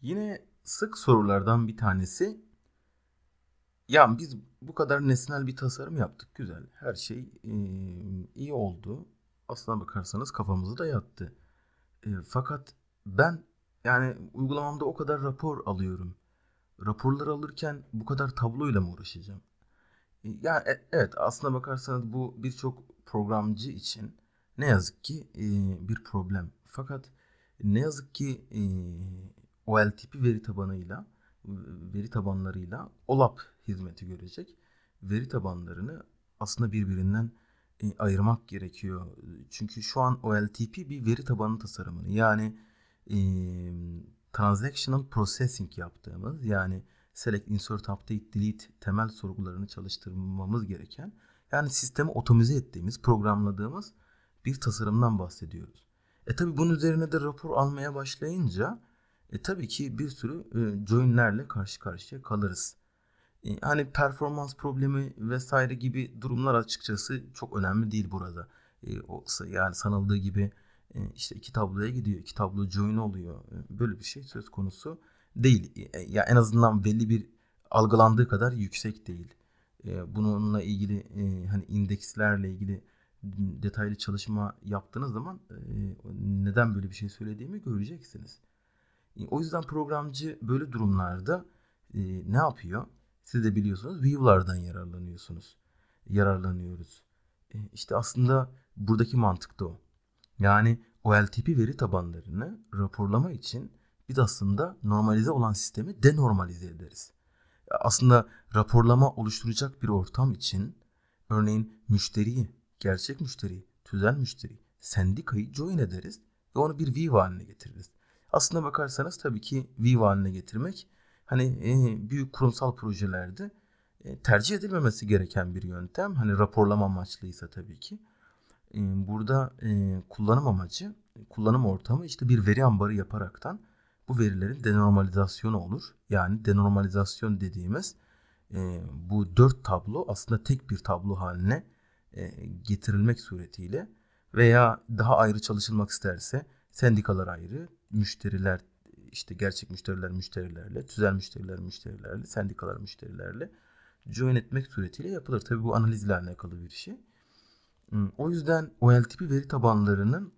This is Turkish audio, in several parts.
Yine sık sorulardan bir tanesi ya biz bu kadar nesnel bir tasarım yaptık güzel. Her şey e, iyi oldu. Aslına bakarsanız kafamızı da yattı. E, fakat ben yani uygulamamda o kadar rapor alıyorum. raporlar alırken bu kadar tabloyla mı uğraşacağım? E, yani e, evet aslına bakarsanız bu birçok programcı için ne yazık ki e, bir problem. Fakat ne yazık ki e, OLTP tipi veri tabanıyla veri tabanlarıyla OLAP hizmeti görecek. Veri tabanlarını aslında birbirinden e, ayırmak gerekiyor. Çünkü şu an OLTP bir veri tabanı tasarımını yani e, transactional processing yaptığımız yani select, insert, update, delete temel sorgularını çalıştırmamız gereken yani sistemi otomize ettiğimiz, programladığımız bir tasarımdan bahsediyoruz. E tabi bunun üzerine de rapor almaya başlayınca e, tabii ki bir sürü e, joinlerle karşı karşıya kalırız. E, hani performans problemi vesaire gibi durumlar açıkçası çok önemli değil burada. E, o, yani sanıldığı gibi e, işte iki tabloya gidiyor, iki tablo join oluyor. E, böyle bir şey söz konusu değil. E, e, ya en azından belli bir algılandığı kadar yüksek değil. E, bununla ilgili e, hani indekslerle ilgili detaylı çalışma yaptığınız zaman e, neden böyle bir şey söylediğimi göreceksiniz. O yüzden programcı böyle durumlarda e, ne yapıyor? Siz de biliyorsunuz view'lardan yararlanıyorsunuz. Yararlanıyoruz. E, işte aslında buradaki mantık da o. Yani OLTP veri tabanlarını raporlama için biz aslında normalize olan sistemi denormalize ederiz. Aslında raporlama oluşturacak bir ortam için örneğin müşteriyi, gerçek müşteriyi, tüzel müşteriyi, sendikayı join ederiz ve onu bir view haline getiririz. Aslına bakarsanız tabii ki Viva haline getirmek hani e, büyük kurumsal projelerde tercih edilmemesi gereken bir yöntem. Hani raporlama amaçlıysa tabii ki. E, burada e, kullanım amacı, kullanım ortamı işte bir veri ambarı yaparaktan bu verilerin denormalizasyonu olur. Yani denormalizasyon dediğimiz bu dört tablo aslında tek bir tablo haline getirilmek suretiyle veya daha ayrı çalışılmak isterse sendikalar ayrı, müşteriler işte gerçek müşteriler müşterilerle, tüzel müşteriler müşterilerle, sendikalar müşterilerle join etmek suretiyle yapılır. Tabii bu analizle alakalı bir şey. Hmm, o yüzden OLTP veri tabanlarının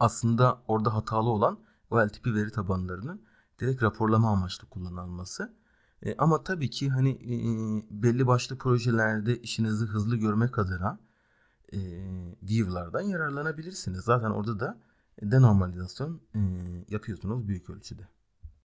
aslında orada hatalı olan OLTP veri tabanlarının direkt raporlama amaçlı kullanılması. E, ama tabii ki hani e, e belli başlı projelerde işinizi hızlı görmek adına e, view'lardan yararlanabilirsiniz. Zaten orada da e, denormalizasyon e, yapıyorsunuz büyük ölçüde.